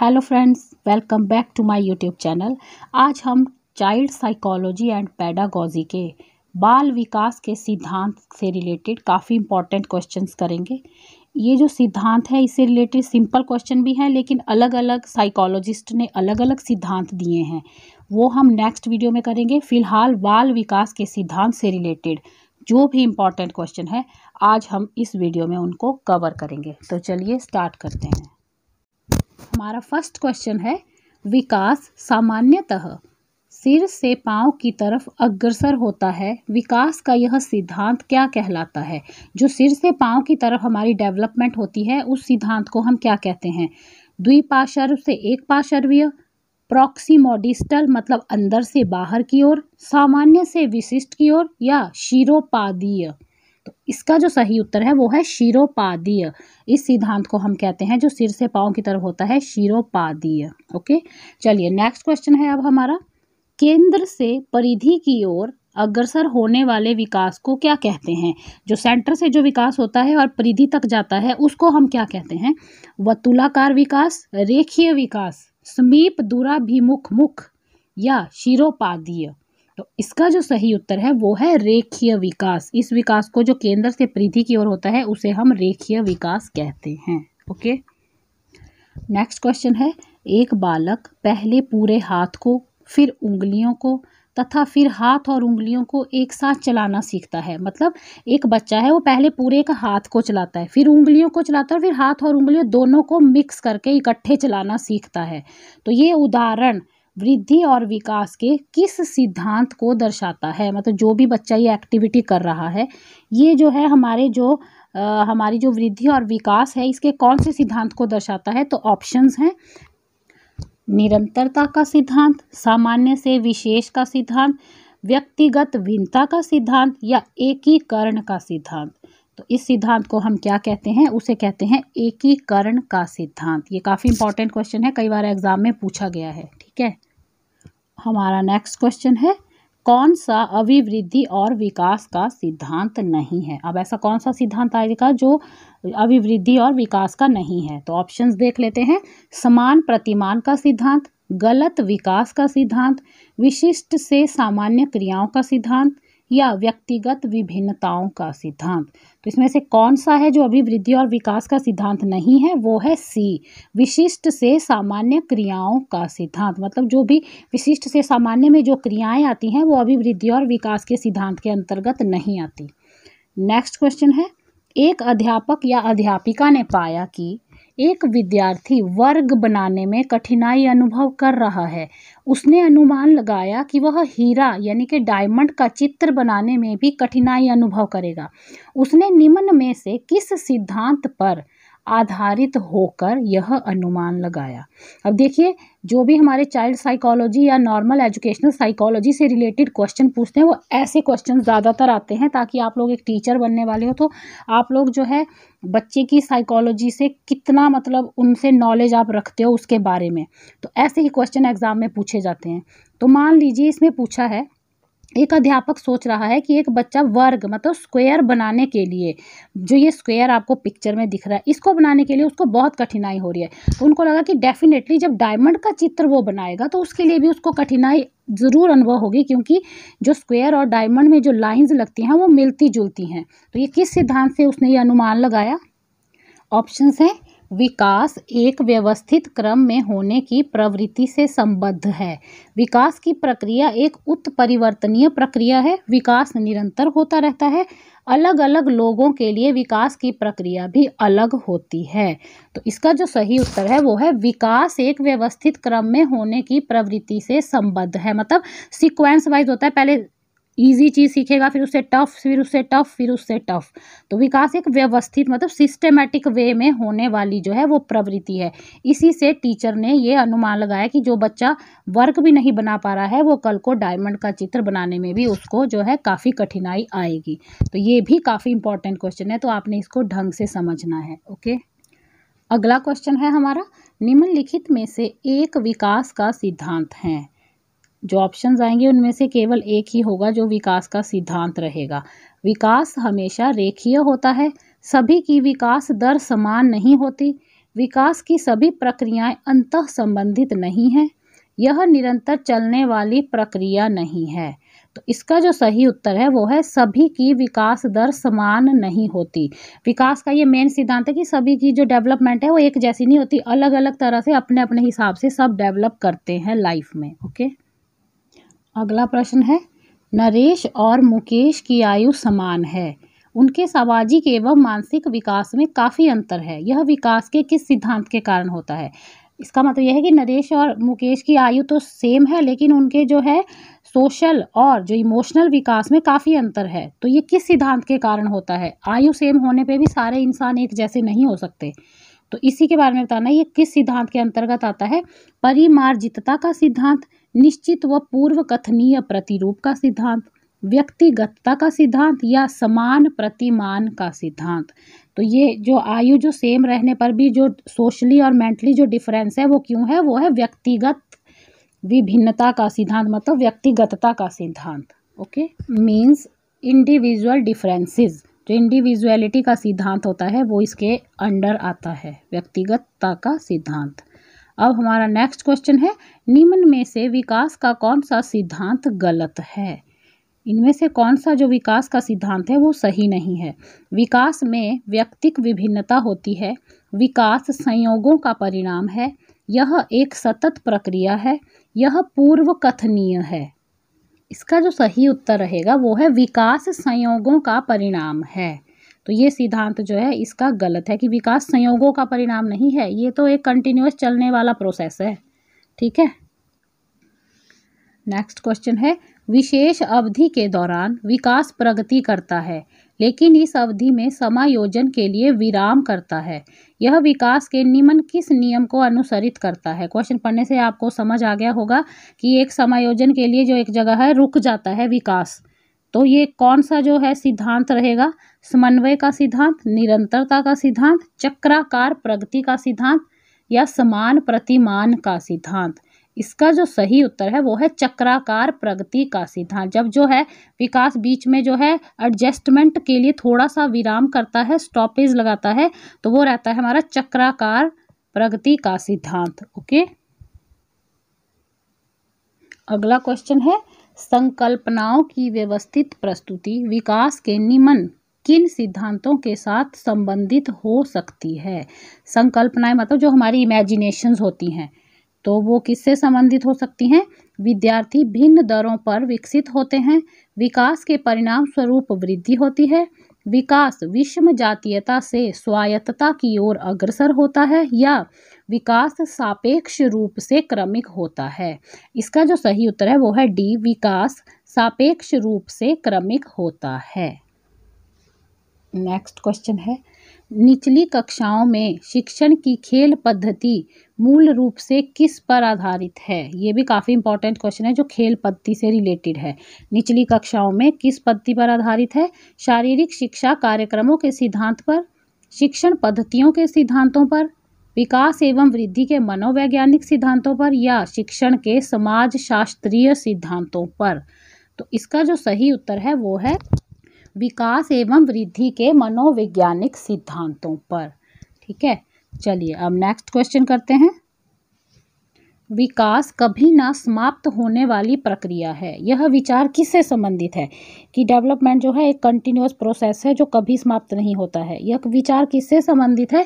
Hello friends welcome back to my YouTube channel आज हम child psychology and pedagogy के बाल विकास के सिद्धांत से रिलेटेड काफ़ी इम्पॉर्टेंट क्वेश्चंस करेंगे ये जो सिद्धांत है इससे रिलेटेड सिंपल क्वेश्चन भी हैं लेकिन अलग अलग साइकोलॉजिस्ट ने अलग अलग सिद्धांत दिए हैं वो हम नेक्स्ट वीडियो में करेंगे फिलहाल बाल विकास के सिद्धांत से रिलेटेड जो भी इम्पॉर्टेंट क्वेश्चन है आज हम इस वीडियो में उनको कवर करेंगे तो चलिए स्टार्ट करते हैं हमारा फर्स्ट क्वेश्चन है विकास सामान्यतः सिर से पांव की तरफ अग्रसर होता है विकास का यह सिद्धांत क्या कहलाता है जो सिर से पांव की तरफ हमारी डेवलपमेंट होती है उस सिद्धांत को हम क्या कहते हैं द्विपाशर्व से एक पाशर्वीय प्रॉक्सीमोडिस्टल मतलब अंदर से बाहर की ओर सामान्य से विशिष्ट की ओर या शिरोपादीय तो इसका जो सही उत्तर है वो है शिरोपादीय इस सिद्धांत को हम कहते हैं जो सिर से पाँव की तरफ होता है शिरोपादीय ओके चलिए नेक्स्ट क्वेश्चन है अब हमारा केंद्र से परिधि की ओर अग्रसर होने वाले विकास को क्या कहते हैं जो सेंटर से जो विकास होता है और परिधि तक जाता है उसको हम क्या कहते हैं वतुलाकार विकास रेखीय विकास समीप दूराभिमुख मुख या शिरोपादीय तो इसका जो सही उत्तर है वो है रेखीय विकास इस विकास को जो केंद्र से परिधि की ओर होता है उसे हम रेखीय विकास कहते हैं ओके नेक्स्ट क्वेश्चन है एक बालक पहले पूरे हाथ को फिर उंगलियों को तथा फिर हाथ और उंगलियों को एक साथ चलाना सीखता है मतलब एक बच्चा है वो पहले पूरे का हाथ को चलाता है फिर उंगलियों को चलाता है फिर हाथ और उंगलियों दोनों को मिक्स करके इकट्ठे चलाना सीखता है तो ये उदाहरण वृद्धि और विकास के किस सिद्धांत को दर्शाता है मतलब जो भी बच्चा ये एक्टिविटी कर रहा है ये जो है हमारे जो आ, हमारी जो वृद्धि और विकास है इसके कौन से सिद्धांत को दर्शाता है तो ऑप्शंस हैं निरंतरता का सिद्धांत सामान्य से विशेष का सिद्धांत व्यक्तिगत भिन्नता का सिद्धांत या एकीकरण का सिद्धांत तो इस सिद्धांत को हम क्या कहते हैं उसे कहते हैं एकीकरण का सिद्धांत ये काफ़ी इंपॉर्टेंट क्वेश्चन है कई बार एग्जाम में पूछा गया है ठीक है हमारा नेक्स्ट क्वेश्चन है कौन सा अभिवृद्धि और विकास का सिद्धांत नहीं है अब ऐसा कौन सा सिद्धांत आएगा जो अभिवृद्धि और विकास का नहीं है तो ऑप्शंस देख लेते हैं समान प्रतिमान का सिद्धांत गलत विकास का सिद्धांत विशिष्ट से सामान्य क्रियाओं का सिद्धांत या व्यक्तिगत विभिन्नताओं का सिद्धांत तो इसमें से कौन सा है जो अभिवृद्धि और विकास का सिद्धांत नहीं है वो है सी विशिष्ट से सामान्य क्रियाओं का सिद्धांत मतलब जो भी विशिष्ट से सामान्य में जो क्रियाएं आती हैं वो अभिवृद्धि और विकास के सिद्धांत के अंतर्गत नहीं आती नेक्स्ट क्वेश्चन है एक अध्यापक या अध्यापिका ने पाया कि एक विद्यार्थी वर्ग बनाने में कठिनाई अनुभव कर रहा है उसने अनुमान लगाया कि वह हीरा यानी कि डायमंड का चित्र बनाने में भी कठिनाई अनुभव करेगा उसने निम्न में से किस सिद्धांत पर आधारित होकर यह अनुमान लगाया अब देखिए जो भी हमारे चाइल्ड साइकोलॉजी या नॉर्मल एजुकेशनल साइकोलॉजी से रिलेटेड क्वेश्चन पूछते हैं वो ऐसे क्वेश्चन ज़्यादातर आते हैं ताकि आप लोग एक टीचर बनने वाले हो तो आप लोग जो है बच्चे की साइकोलॉजी से कितना मतलब उनसे नॉलेज आप रखते हो उसके बारे में तो ऐसे ही क्वेश्चन एग्ज़ाम में पूछे जाते हैं तो मान लीजिए इसमें पूछा है एक अध्यापक सोच रहा है कि एक बच्चा वर्ग मतलब स्क्वायर बनाने के लिए जो ये स्क्वायर आपको पिक्चर में दिख रहा है इसको बनाने के लिए उसको बहुत कठिनाई हो रही है तो उनको लगा कि डेफिनेटली जब डायमंड का चित्र वो बनाएगा तो उसके लिए भी उसको कठिनाई ज़रूर अनुभव होगी क्योंकि जो स्क्वायर और डायमंड में जो लाइन्स लगती हैं वो मिलती जुलती हैं तो ये किस सिद्धांत से उसने ये अनुमान लगाया ऑप्शन हैं विकास एक व्यवस्थित क्रम में होने की प्रवृत्ति से संबद्ध है विकास की प्रक्रिया एक उत्परिवर्तनीय प्रक्रिया है विकास निरंतर होता रहता है अलग अलग लोगों के लिए विकास की प्रक्रिया भी अलग होती है तो इसका जो सही उत्तर है वो है विकास एक व्यवस्थित क्रम में होने की प्रवृत्ति से संबद्ध है मतलब सिक्वेंस वाइज होता है पहले ईजी चीज़ सीखेगा फिर उससे टफ फिर उससे टफ फिर उससे टफ तो विकास एक व्यवस्थित मतलब सिस्टमेटिक वे में होने वाली जो है वो प्रवृत्ति है इसी से टीचर ने ये अनुमान लगाया कि जो बच्चा वर्क भी नहीं बना पा रहा है वो कल को डायमंड का चित्र बनाने में भी उसको जो है काफ़ी कठिनाई आएगी तो ये भी काफ़ी इंपॉर्टेंट क्वेश्चन है तो आपने इसको ढंग से समझना है ओके अगला क्वेश्चन है हमारा निम्नलिखित में से एक विकास का सिद्धांत है जो ऑप्शन आएंगे उनमें से केवल एक ही होगा जो विकास का सिद्धांत रहेगा विकास हमेशा रेखीय होता है सभी की विकास दर समान नहीं होती विकास की सभी प्रक्रियाएं अंत संबंधित नहीं हैं यह निरंतर चलने वाली प्रक्रिया नहीं है तो इसका जो सही उत्तर है वो है सभी की विकास दर समान नहीं होती विकास का ये मेन सिद्धांत है कि सभी की जो डेवलपमेंट है वो एक जैसी नहीं होती अलग अलग तरह से अपने अपने हिसाब से सब डेवलप करते हैं लाइफ में ओके okay? अगला प्रश्न है नरेश और मुकेश की आयु समान है उनके सामाजिक एवं मानसिक विकास में काफ़ी अंतर है यह विकास के किस सिद्धांत के कारण होता है इसका मतलब यह है कि नरेश और मुकेश की आयु तो सेम है लेकिन उनके जो है सोशल और जो इमोशनल विकास में काफ़ी अंतर है तो ये किस सिद्धांत के कारण होता है आयु सेम होने पे भी सारे इंसान एक जैसे नहीं हो सकते तो इसी के बारे में बताना ये किस सिद्धांत के अंतर्गत आता है परिमार्जितता का सिद्धांत निश्चित व पूर्व कथनीय प्रतिरूप का सिद्धांत व्यक्तिगतता का सिद्धांत या समान प्रतिमान का सिद्धांत तो ये जो आयु जो सेम रहने पर भी जो सोशली और मेंटली जो डिफरेंस है वो क्यों है वो है व्यक्तिगत विभिन्नता का सिद्धांत मतलब व्यक्तिगतता का सिद्धांत ओके मीन्स इंडिविजुअल डिफरेंसेस जो इंडिविजुअलिटी का सिद्धांत होता है वो इसके अंडर आता है व्यक्तिगतता का सिद्धांत अब हमारा नेक्स्ट क्वेश्चन है निम्न में से विकास का कौन सा सिद्धांत गलत है इनमें से कौन सा जो विकास का सिद्धांत है वो सही नहीं है विकास में व्यक्तिक विभिन्नता होती है विकास संयोगों का परिणाम है यह एक सतत प्रक्रिया है यह पूर्व कथनीय है इसका जो सही उत्तर रहेगा वो है विकास संयोगों का परिणाम है तो ये सिद्धांत जो है इसका गलत है कि विकास संयोगों का परिणाम नहीं है ये तो एक कंटिन्यूस चलने वाला प्रोसेस है ठीक है नेक्स्ट क्वेश्चन है विशेष अवधि के दौरान विकास प्रगति करता है लेकिन इस अवधि में समायोजन के लिए विराम करता है यह विकास के निम्न किस नियम को अनुसरित करता है क्वेश्चन पढ़ने से आपको समझ आ गया होगा कि एक समायोजन के लिए जो एक जगह है रुक जाता है विकास तो ये कौन सा जो है सिद्धांत रहेगा समन्वय का सिद्धांत निरंतरता का सिद्धांत चक्राकार प्रगति का सिद्धांत या समान प्रतिमान का सिद्धांत इसका जो सही उत्तर है वो है चक्राकार प्रगति का सिद्धांत जब जो है विकास बीच में जो है एडजस्टमेंट के लिए थोड़ा सा विराम करता है स्टॉपेज लगाता है तो वो रहता है हमारा चक्राकार प्रगति का सिद्धांत ओके अगला क्वेश्चन है संकल्पनाओं की व्यवस्थित प्रस्तुति विकास के निमन किन सिद्धांतों के साथ संबंधित हो सकती है संकल्पनाएं मतलब जो हमारी इमेजिनेशंस होती हैं तो वो किससे संबंधित हो सकती हैं विद्यार्थी भिन्न दरों पर विकसित होते हैं विकास के परिणाम स्वरूप वृद्धि होती है विकास विषम जातीयता से स्वायत्तता की ओर अग्रसर होता है या विकास सापेक्ष रूप से क्रमिक होता है इसका जो सही उत्तर है वो है डी विकास सापेक्ष रूप से क्रमिक होता है नेक्स्ट क्वेश्चन है निचली कक्षाओं में शिक्षण की खेल पद्धति मूल रूप से किस पर आधारित है ये भी काफ़ी इंपॉर्टेंट क्वेश्चन है जो खेल पद्धति से रिलेटेड है निचली कक्षाओं में किस पद्धति पर आधारित है शारीरिक शिक्षा कार्यक्रमों के सिद्धांत पर शिक्षण पद्धतियों के सिद्धांतों पर विकास एवं वृद्धि के मनोवैज्ञानिक सिद्धांतों पर या शिक्षण के समाज शास्त्रीय सिद्धांतों पर तो इसका जो सही उत्तर है वो है विकास एवं वृद्धि के मनोवैज्ञानिक सिद्धांतों पर ठीक है चलिए अब नेक्स्ट क्वेश्चन करते हैं विकास कभी ना समाप्त होने वाली प्रक्रिया है यह विचार किससे संबंधित है कि डेवलपमेंट जो है एक कंटिन्यूस प्रोसेस है जो कभी समाप्त नहीं होता है यह विचार किससे संबंधित है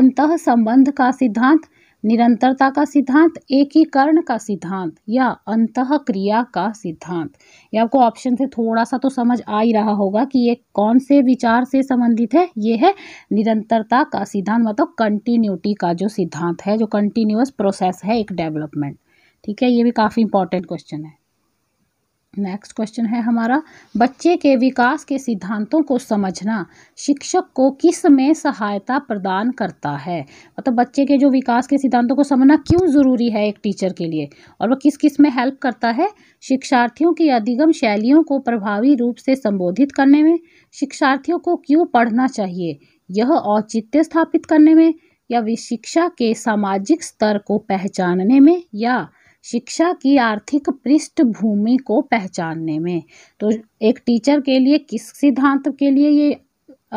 अंत संबंध का सिद्धांत निरंतरता का सिद्धांत एकीकरण का सिद्धांत या अंत क्रिया का सिद्धांत ये आपको ऑप्शन से थोड़ा सा तो समझ आ ही रहा होगा कि ये कौन से विचार से संबंधित है ये है निरंतरता का सिद्धांत मतलब कंटिन्यूटी का जो सिद्धांत है जो कंटिन्यूस प्रोसेस है एक डेवलपमेंट ठीक है ये भी काफ़ी इंपॉर्टेंट क्वेश्चन है नेक्स्ट क्वेश्चन है हमारा बच्चे के विकास के सिद्धांतों को समझना शिक्षक को किस में सहायता प्रदान करता है मतलब बच्चे के जो विकास के सिद्धांतों को समझना क्यों ज़रूरी है एक टीचर के लिए और वह किस किस में हेल्प करता है शिक्षार्थियों की अधिगम शैलियों को प्रभावी रूप से संबोधित करने में शिक्षार्थियों को क्यों पढ़ना चाहिए यह औचित्य स्थापित करने में या शिक्षा के सामाजिक स्तर को पहचानने में या शिक्षा की आर्थिक पृष्ठभूमि को पहचानने में तो एक टीचर के लिए किस सिद्धांत के लिए ये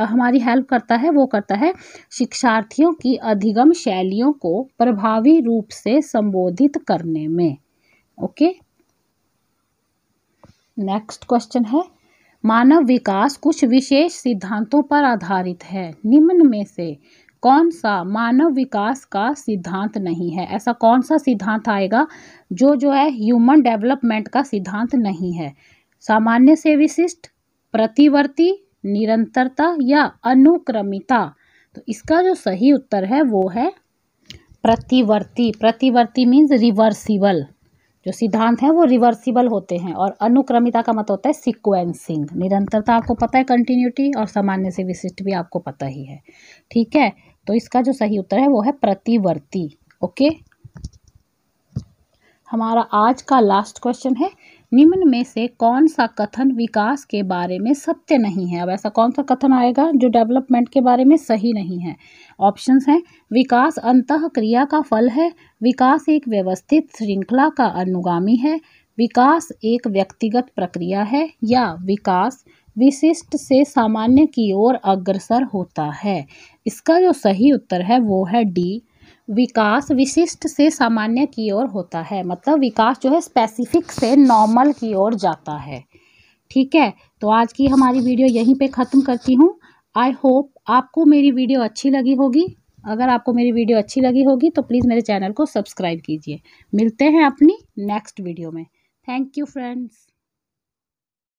हमारी हेल्प करता है वो करता है शिक्षार्थियों की अधिगम शैलियों को प्रभावी रूप से संबोधित करने में ओके नेक्स्ट क्वेश्चन है मानव विकास कुछ विशेष सिद्धांतों पर आधारित है निम्न में से कौन सा मानव विकास का सिद्धांत नहीं है ऐसा कौन सा सिद्धांत आएगा जो जो है ह्यूमन डेवलपमेंट का सिद्धांत नहीं है सामान्य से विशिष्ट प्रतिवर्ती निरंतरता या अनुक्रमिता तो इसका जो सही उत्तर है वो है प्रतिवर्ती प्रतिवर्ती मीन्स रिवर्सिबल जो सिद्धांत है वो रिवर्सिबल होते हैं और अनुक्रमिता का मत मतलब होता है सिक्वेंसिंग निरंतरता आपको पता है कंटिन्यूटी और सामान्य से विशिष्ट भी आपको पता ही है ठीक है तो इसका जो सही उत्तर है वो है प्रतिवर्ती ओके हमारा आज का लास्ट क्वेश्चन है निम्न में से कौन सा कथन विकास के बारे में सत्य नहीं है अब ऐसा कौन सा कथन आएगा जो डेवलपमेंट के बारे में सही नहीं है ऑप्शंस हैं विकास अंतः क्रिया का फल है विकास एक व्यवस्थित श्रृंखला का अनुगामी है विकास एक व्यक्तिगत प्रक्रिया है या विकास विशिष्ट से सामान्य की ओर अग्रसर होता है इसका जो सही उत्तर है वो है डी विकास विशिष्ट से सामान्य की ओर होता है मतलब विकास जो है स्पेसिफिक से नॉर्मल की ओर जाता है ठीक है तो आज की हमारी वीडियो यहीं पे ख़त्म करती हूँ आई होप आपको मेरी वीडियो अच्छी लगी होगी अगर आपको मेरी वीडियो अच्छी लगी होगी तो प्लीज़ मेरे चैनल को सब्सक्राइब कीजिए मिलते हैं अपनी नेक्स्ट वीडियो में थैंक यू फ्रेंड्स